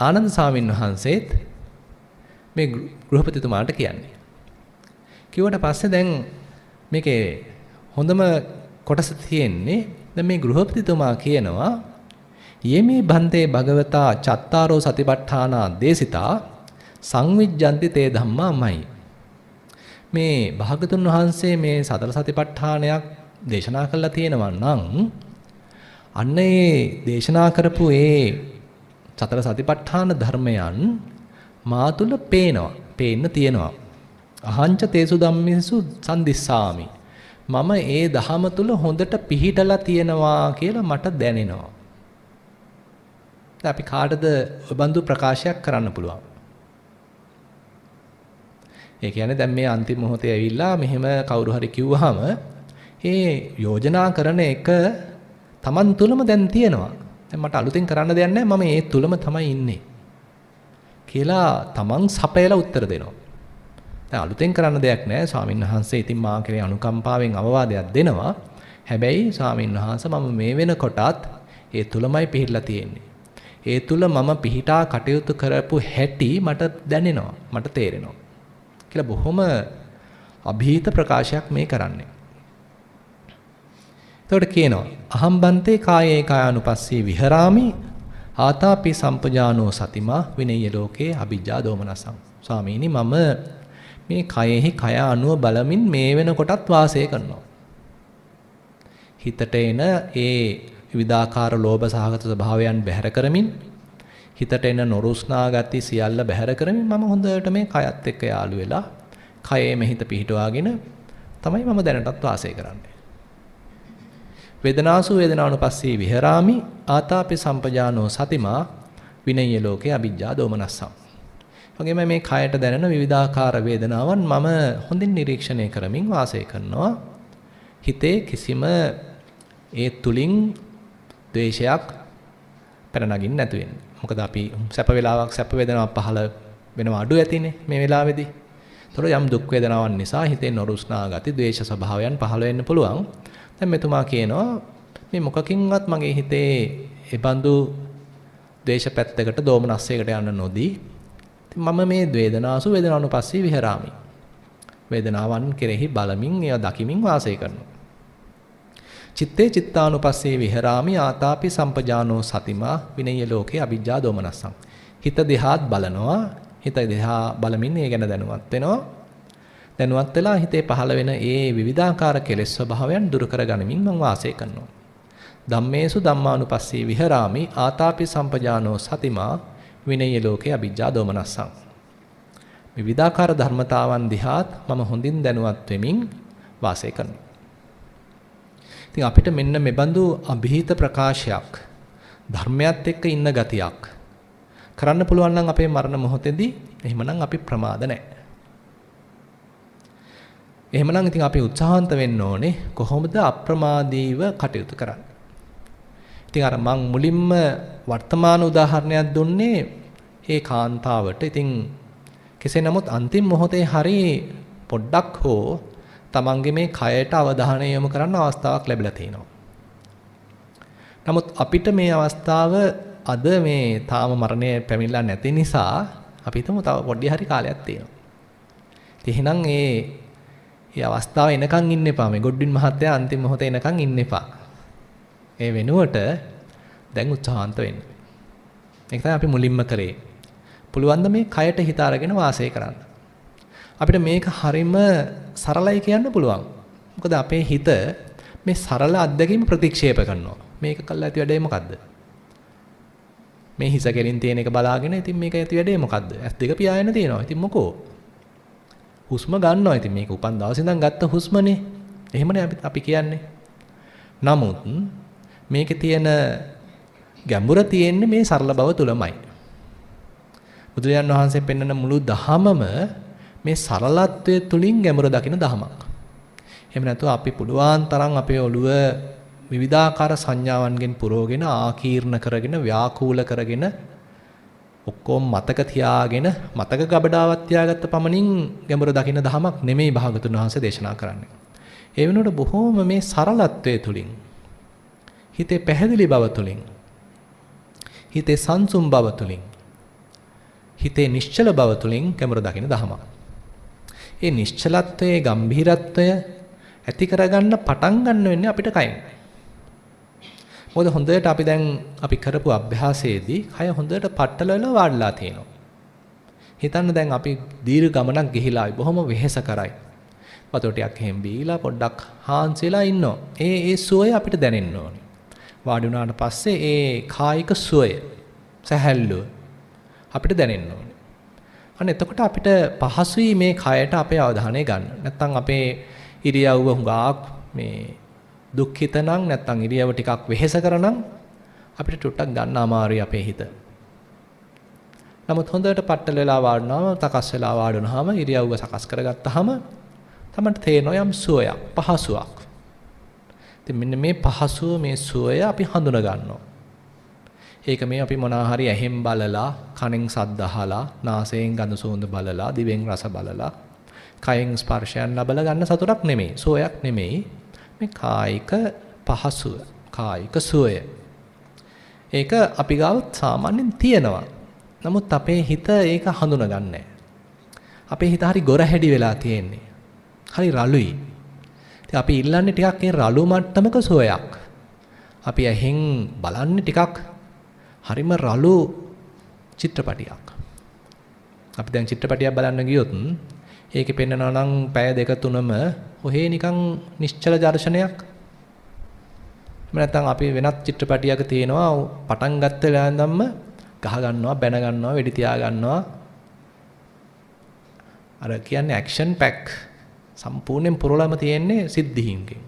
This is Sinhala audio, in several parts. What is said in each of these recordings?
ආනන්ද සාමින් වහන්සේත් මේ ගෘහපතිතුමාට කියන්නේ. කිව්වට පස්සේ දැන් මේකේ හොඳම කොටස තියෙන්නේ දැන් මේ ගෘහපතිතුමා කියනවා යේමේ බන්තේ භගවතා චත්තාරෝ සතිපට්ඨානා දේශිතා සංවිජ්ජන්ති තේ ධම්මාමයි මේ භාගතුන් වහන්සේ මේ සතර සතිපට්ඨානයක් දේශනා කළා තියෙනවා නම් අන්න ඒ දේශනා කරපු ඒ සතර සතිපට්ඨාන ධර්මයන් මා තුල පේනවා. පේන්න තියෙනවා. අහංච තේසු ධම්මේසු සම්දිස්සාමි. මම ඒ දහම තුල හොඳට පිහිටලා තියෙනවා කියලා මට දැනෙනවා. අපි කාටද බඳු ප්‍රකාශයක් කරන්න පුළුවන්? ඒ කියන්නේ දැන් මේ අන්තිම මොහොතේ ඇවිල්ලා මෙහෙම කවුරු හරි කිව්වහම ඒ යෝජනා කරන එක Taman තුලම දැන් තියෙනවා. දැන් මට අලුතෙන් කරන්න දෙයක් නැහැ මම ඒ තුලම තමයි ඉන්නේ කියලා තමන් සපයලා උත්තර දෙනවා. දැන් අලුතෙන් කරන්න දෙයක් නැහැ ස්වාමින්වහන්සේ ඉතින් මා කෙරේ අනුකම්පාවෙන් අවවාදයක් දෙනවා. හැබැයි ස්වාමින්වහන්ස මම මේ වෙනකොටත් ඒ තුලමයි පිහිල්ලා තියෙන්නේ. ඒ තුල මම පිහිටා කටයුතු කරපු හැටි මට දැනෙනවා. මට තේරෙනවා. කියලා බොහොම અભීත ප්‍රකාශයක් මේ කරන්නේ. එතකොට කියනවා අහම්බන්තේ කායේ කායानुපස්සී විහරාමි ආතාපි සම්පජානෝ සතිමා විනේය ලෝකේ අභිජ්ජා දෝමනසං ස්වාමීනි මම මේ කයෙහි කය අනුව බලමින් මේ වෙනකොටත් වාසය කරනවා හිතට එන ඒ විවිධාකාර ලෝභ සහගත ස්වභාවයන් බැහැර කරමින් හිතට එන නොරුස්නා ගති සියල්ල බැහැර කරමින් මම හොඳට මේ කයත් එක්ක යාළු වෙලා කයේ මෙහිත පිහිටවාගෙන තමයි මම දැනටත් වාසය කරන්නේ වේදනාසු වේදනානුපස්සී විහෙරාමි ආතාපේ සම්පජානෝ සතිමා විනය්‍ය ලෝකේ අවිජ්ජා දෝමනස්සම්. වගේම මේ කයට දැනෙන විවිධාකාර වේදනාවන් මම හොඳින් නිරීක්ෂණය කරමින් වාසය කරනවා. හිතේ කිසිම ඒ තුලින් ද්වේෂයක් පැන නගින්න නැතු වෙන්නේ. මොකද අපි සැප වේලාවක් සැප වේදනාවක් පහළ වෙනව අඩු ඇතිනේ මේ වෙලාවේදී. ඒතර යම් දුක් වේදනාවන් නිසා හිතේ නොරුස්නා ගති, ද්වේෂ ස්වභාවයන් පහළ වෙන්න පුළුවන්. දැන් මෙතුමා කියනවා මේ මොකකින්වත් මගේ හිතේ ඒබඳු ද්වේෂ පැත්තකට, දෝමනස්සයකට යන්න නොදී මම මේ වේදනාසු වේදනානුපස්සී විහෙරාමි. වේදනාවන් කෙරෙහි බලමින් ඒවා දකිමින් වාසය කරනවා. චිත්තේ චිත්තානුපස්සේ විහෙරාමි ආතාපි සම්පජානෝ සතිමා විනය්‍ය ලෝකේ අවිජ්ජා දෝමනස්සං හිත දිහාත් බලනවා හිත දිහා බලමින් ඒ ගැන දැනුවත් වෙනවා. දැනුවත් වෙලා හිතේ පහළ වෙන ඒ විවිධාකාර කෙලෙස් ස්වභාවයන් දුරු කරගනිමින් මම වාසය කරනවා. ධම්මේසු ධම්මානුපස්සී විහරාමි ආතාපි සම්පජානෝ සතිමා විනේය ලෝකේ අ비ජ්ජා දෝමනස්සං. විවිධාකාර ධර්මතාවන් දිහාත් මම හොඳින් දැනුවත් වෙමින් වාසය කරනවා. ඉතින් අපිට මෙන්න මෙබඳු અભීත ප්‍රකාශයක් ධර්මයත් එක්ක ඉන්න ගතියක් කරන්න පුළුවන් නම් අපේ මරණ මොහොතේදී එහෙමනම් අපි ප්‍රමාද නැහැ. එහෙමනම් ඉතින් අපි උත්සාහන්ත වෙන්න ඕනේ කොහොමද අප්‍රමාදීව කටයුතු කරන්නේ. ඉතින් අර මං මුලින්ම වර්තමාන උදාහරණයක් දුන්නේ ඒ කාන්තාවට. ඉතින් කෙසේ නමුත් අන්තිම මොහොතේ හරි පොඩ්ඩක් හෝ තමන්ගේ මේ කයට අවධානය යොමු කරන්න අවස්ථාවක් ලැබිලා තිනවා. නමුත් අපිට මේ අවස්ථාව අද මේ තාම මරණය පැමිණලා නැති නිසා අපි හිතමු තව පොඩි හරි කාලයක් තියෙනවා. ඉතින් එහෙනම් ඒ ඒ අවස්ථාව එනකන් ඉන්න එපා. මේ ගොඩ්වින් මහත්තයා අන්තිම මොහොතේ එනකන් ඉන්න එපා. ඒ වෙනුවට දැන් උත්සාහන්ත වෙන්න. ඒක තමයි අපි මුලින්ම කරේ. පුළුවන් මේ කයට හිත අරගෙන වාසය කරන්න. අපිට මේක හරිම සරලයි කියන්න පුළුවන්. මොකද අපේ හිත මේ සරල අත්දැකීම ප්‍රතික්ෂේප කරනවා. මේක කළා ඇති වැඩේ මොකද්ද? මේ හිස කෙලින් තියෙන එක බලාගෙන ඉතින් මේක ඇති වැඩේ මොකද්ද? ඇස් දෙක පියාගෙන තියෙනවා. ඉතින් මොකෝ? හුස්ම ගන්නවා. ඉතින් මේක උපන් දවසේ ඉඳන් ගත්ත හුස්මනේ. එහෙමනේ අපි අපි කියන්නේ. නමුත් මේකේ තියෙන ගැඹුර තියෙන්නේ මේ සරල බව තුලමයි. බුදුරජාන් වහන්සේ පෙන්වන මුළු දහමම මේ සරලත්වයේ තුලින් ගැඹුර දකින දහමක්. එහෙම නැතුව අපි පුලුවන් තරම් අපේ ඔළුව විවිධාකාර සංඥාවන්ගෙන් පුරවගෙන ආකීර්ණ කරගෙන ව්‍යාකූල කරගෙන ඔක්කොම මතක තියාගෙන මතක ගබඩාවක් තියාගත්ත පමණින් ගැඹුර දකින්න දහමක් නෙමෙයි භාගතුන් වහන්සේ දේශනා කරන්නේ. ඒ වෙනුවට බොහෝම මේ සරලත්වයේ තුලින් හිතේ පැහැදිලි බව තුලින් හිතේ සංසුම් බව තුලින් හිතේ නිශ්චල බව තුලින් ගැඹුර දකින්න දහමක්. ඒ නිශ්චලත්වයේ ගම්භීරත්වය ඇති කරගන්න පටන් ගන්න වෙන්නේ අපිට කයින්. මොකද හොඳට අපි දැන් අපි කරපු අභ්‍යාසයේදී කය හොඳට පట్టල වෙලා වාඩිලා තියෙනවා. හිතන්න දැන් අපි දීර්ඝ ගමනක් ගිහිලා බොහොම වෙහෙස කරයි. වතුරටයක් හැම් බීලා පොඩ්ඩක් හාන්සිලා ඉන්නවා. ඒ ඒ සුවය අපිට දැනෙන්න ඕනේ. වාඩි වුණාට පස්සේ ඒ කායික සුවය සැහැල්ලුව අපිට දැනෙන්න ඕනේ. අන්න එතකොට අපිට පහසුයි මේ කයට අපේ අවධානය ගන්න. නැත්තම් අපේ ඉරියව්ව හුඟක් මේ දුක්ඛිත නම් නැත්නම් ඉරියව ටිකක් වෙහෙස කරනම් අපිට ටුට්ටක් ගන්න අමාරුයි අපේ හිත. නමුත් හොඳට පట్టල වෙලා වාඩුනහම, තකස් වෙලා වාඩුනහම ඉරියව්ව සකස් කරගත්තාම තමයි තේරෙනවා යම් සුවයක්, පහසුවක්. ඉතින් මෙන්න මේ පහසුව, මේ සුවය අපි හඳුනා ගන්නවා. ඒක මේ අපි මොනවා හරි ඇහෙන් බලලා, කනෙන් සද්ද අහලා, නාසයෙන් ගඳ සුවඳ බලලා, දිවෙන් රස බලලා, කයෙන් ස්පර්ශයන් ලබලා ගන්න සතුටක් නෙමෙයි, සුවයක් නෙමෙයි. මේ කායික පහසුව, කායික සුවය. ඒක අපි ගාව සාමාන්‍යයෙන් තියෙනවා. නමුත් අපේ හිත ඒක හඳුනගන්නේ අපේ හිත හරි ගොරහැඩි වෙලා තියෙන්නේ. හරි රළුයි. ඉතින් අපි ඉල්ලන්නේ ටිකක් ඒ රළු මට්ටමක සුවයක්. අපි ඇහෙන් බලන්නේ ටිකක් හරිම රළු චිත්‍රපටියක්. අපි දැන් චිත්‍රපටියක් බලන්න ගියොත් ඒකේ පෙන්නනවා නම් පැය දෙක තුනම ඔහේ නිකන් නිශ්චල දර්ශනයක්. නැත්නම් අපි වෙනත් චිත්‍රපටියක තියෙනවා පටන් ගත්ත වෙලාවෙන්දම්ම ගහ ගන්නවා, බැන ගන්නවා, වෙඩි තියා ගන්නවා. අර කියන්නේ ඇක්ෂන් පැක් සම්පූර්ණයෙන් පුරලම තියෙන්නේ සිද්ධීන්ගෙන්.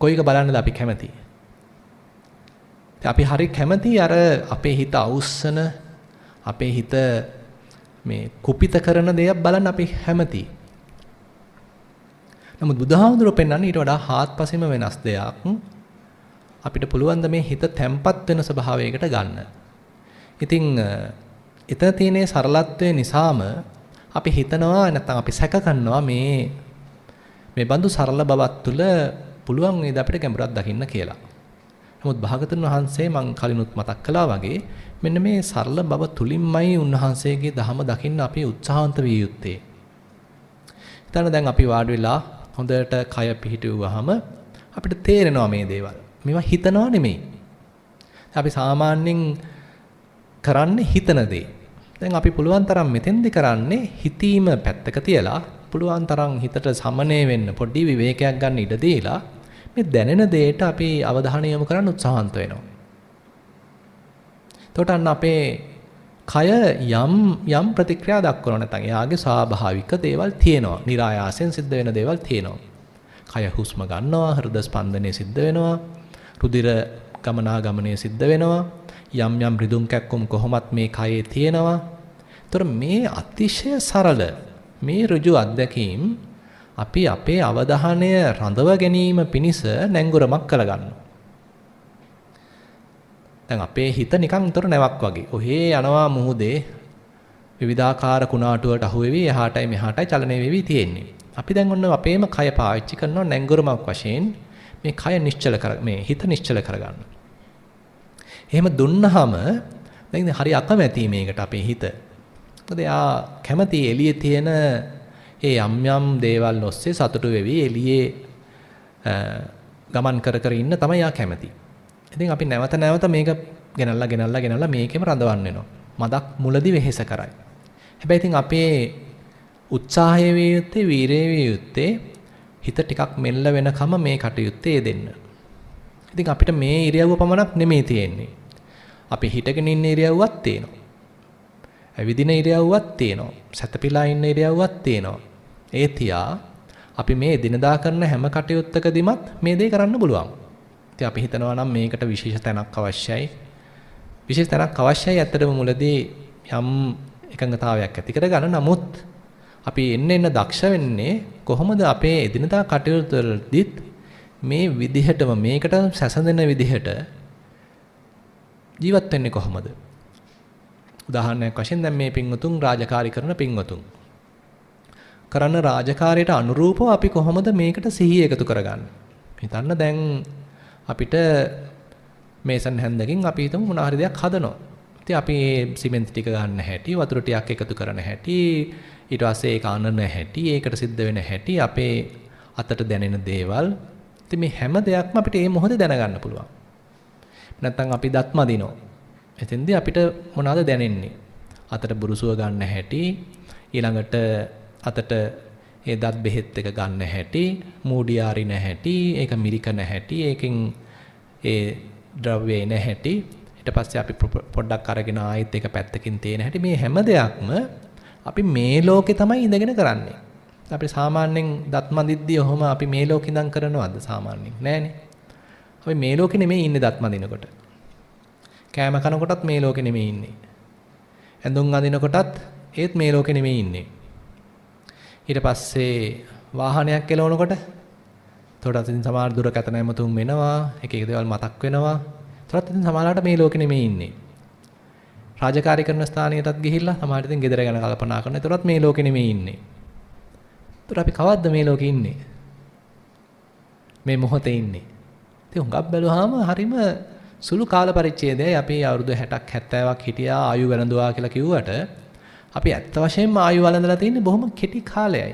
කොයික බලන්නද අපි කැමති? අපි හරි කැමති අර අපේ හිත අවුස්සන අපේ හිත මේ කුපිත කරන දේක් බලන්න අපි හැමති. නමුත් බුදුහාමුදුරුවෝ පෙන්වන්නේ ඊට වඩා හාත්පසෙම වෙනස් දෙයක්. අපිට පුළුවන් ද මේ හිත තැම්පත් වෙන ස්වභාවයකට ගන්න. ඉතින් එතන තියෙන සරලත්වය නිසාම අපි හිතනවා නැත්නම් අපි සැක කරනවා මේ මේ බඳු සරල බවක් තුළ පුළුවන් වේද අපිට ගැඹුරක් දකින්න කියලා. නමුත් භාගතුන් වහන්සේ මං කලිනුත් මතක් කළා වගේ මෙන්න මේ සරල බව තුලින්මයි උන්වහන්සේගේ ධහම දකින්න අපි උත්සාහන්ත විය යුත්තේ. ඊතන දැන් අපි වාඩි වෙලා හොඳට කය පිහිටුවාම අපිට තේරෙනවා මේ දේවල්. මේවා හිතනවා නෙමෙයි. අපි සාමාන්‍යයෙන් කරන්නේ හිතන දේ. දැන් අපි පුළුවන් තරම් මෙතෙන්දි කරන්නේ හිතීම පැත්තක තියලා පුළුවන් තරම් හිතට සමනය වෙන්න පොඩි විවේකයක් ගන්න ඉඩ දීලා මේ දැනෙන දෙයට අපි අවධානය යොමු කරන්න උත්සාහන්ත වෙනවා. එතකොට අන්න අපේ කය යම් යම් ප්‍රතික්‍රියා දක්වනවා නැත්නම් එයාගේ ස්වාභාවික දේවල් තියෙනවා. નિરાයාසයෙන් සිද්ධ වෙන දේවල් තියෙනවා. කය හුස්ම ගන්නවා, හෘද ස්පන්දනය සිද්ධ වෙනවා, රුධිර ගමනාගමනය සිද්ධ වෙනවා. යම් යම් රිදුම් කැක්කුම් කොහොමත් මේ කයේ තියෙනවා. ඒතර මේ අතිශය සරල මේ ඍජු අත්දැකීම් අපි අපේ අවධානය රඳව ගැනීම පිණිස නැංගුරමක් කරගන්නවා. දැන් අපේ හිත නිකන් උතර නැවක් වගේ. ඔහේ යනවා මුහුදේ විවිධාකාර කුණාටුවට අහු වෙවි එහාටයි මෙහාටයි චලනය වෙවි තියෙන්නේ. අපි දැන් ඔන්න අපේම කය පාවිච්චි කරනවා නැංගුරමක් වශයෙන් මේ කය නිශ්චල කර මේ හිත නිශ්චල කරගන්න. එහෙම දුන්නාම දැන් හරි අකමැති මේකට අපේ හිත. මොකද එයා කැමති එළියේ තියෙන ඒ යම් යම් දේවල් ඔස්සේ සතුටු වෙවි එළියේ ගමන් කර කර ඉන්න තමයි යා කැමති. ඉතින් අපි නැවත නැවත මේක ගෙනල්ලා ගෙනල්ලා ගෙනල්ලා මේකෙම රඳවන්න වෙනවා. මදක් මුලදී වෙහෙස කරයි. හැබැයි ඉතින් අපේ උත්සාහය වේ යුත්තේ වීරය වේ යුත්තේ හිත ටිකක් මෙල්ල වෙනකම මේ කටයුත්තේ දෙන්න. ඉතින් අපිට මේ ඉරියව්ව පමණක් නෙමෙයි තියෙන්නේ. අපි හිටගෙන ඉන්න ඉරියව්වක් තියෙනවා. ඇවිදින ඉරියව්වක් තියෙනවා. සැතපීලා ඉන්න ඉරියව්වක් තියෙනවා. ඒ තියා අපි මේ දිනදා කරන හැම කටයුත්තකදීමත් මේ දේ කරන්න පුළුවන්. ඉතින් අපි හිතනවා නම් මේකට විශේෂ තැනක් අවශ්‍යයි. විශේෂ තැනක් අවශ්‍යයි ඇත්තටම මුලදී යම් එකඟතාවයක් ඇති කරගන්න. නමුත් අපි එන්න එන්න දක්ෂ වෙන්නේ කොහොමද අපේ එදිනදා කටයුතු වලදීත් මේ විදිහටම මේකට සැසඳෙන විදිහට ජීවත් වෙන්නේ කොහොමද? උදාහරණයක් වශයෙන් දැන් මේ පින්වතුන් රාජකාරී කරන පින්වතුන් කරන රාජකාරියට අනුරූපව අපි කොහොමද මේකට සිහිය එකතු කරගන්නේ? හිතන්න දැන් අපිට මේසන් හැන්දකින් අපි හිතමු මොන හරි දෙයක් හදනවා. ඉතින් අපි සිමෙන්ති ටික ගන්න හැටි, වතුර ටිකක් එකතු කරන හැටි, ඊට පස්සේ ඒක අනන හැටි, ඒකට සිද්ධ වෙන හැටි, අපේ අතට දැනෙන දේවල්. ඉතින් මේ හැම දෙයක්ම අපිට මේ මොහොතේ දැනගන්න පුළුවන්. නැත්තම් අපි දත් මදිනවා. එතෙන්දී අපිට මොනවද දැනෙන්නේ? අතට බුරුසුව ගන්න හැටි, ඊළඟට අතට ඒ දත් බෙහෙත් එක ගන්න හැටි, මූඩි ආරින හැටි, ඒක මිරිකන හැටි, ඒකෙන් ඒ ද්‍රව්‍ය එන හැටි, ඊට පස්සේ අපි පොඩ්ඩක් අරගෙන ආයෙත් ඒක පැත්තකින් තේන හැටි මේ හැම දෙයක්ම අපි මේ ලෝකේ තමයි ඉඳගෙන කරන්නේ. අපි සාමාන්‍යයෙන් දත් මදිද්දී ඔහොම අපි මේ ලෝකේ ඉඳන් කරනවද සාමාන්‍යයෙන්? නෑනේ. අපි මේ ලෝකේ නෙමෙයි ඉන්නේ දත් මදිනකොට. කෑම කනකොටත් මේ ලෝකේ නෙමෙයි ඉන්නේ. ඇඳුම් අඳිනකොටත් ඒත් මේ ලෝකේ නෙමෙයි ඉන්නේ. ඊට පස්සේ වාහනයක් එලවනකොට එතකොට අතින් සමහර දුරකථන ඇමතුම් වෙනවා, එක එක දේවල් මතක් වෙනවා. එතකොට ඉතින් සමහරවිට මේ ලෝකෙ නෙමෙයි ඉන්නේ. රාජකාරී කරන ස්ථානයටත් ගිහිල්ලා සමහර ඉතින් ගෙදර ගැන කල්පනා කරනවා. එතකොටත් මේ ලෝකෙ නෙමෙයි ඉන්නේ. එතකොට අපි කවද්ද මේ ලෝකෙ ඉන්නේ? මේ මොහොතේ ඉන්නේ. ඉතින් හුඟක් බැලුවාම හරීම සුළු කාල පරිච්ඡේදයයි අපි අවුරුදු 60ක් 70ක් හිටියා ආයු වැළඳුවා කියලා කිව්වට අපි ඇත්ත වශයෙන්ම ආයු වළඳලා තියෙන්නේ බොහොම කෙටි කාලයයි.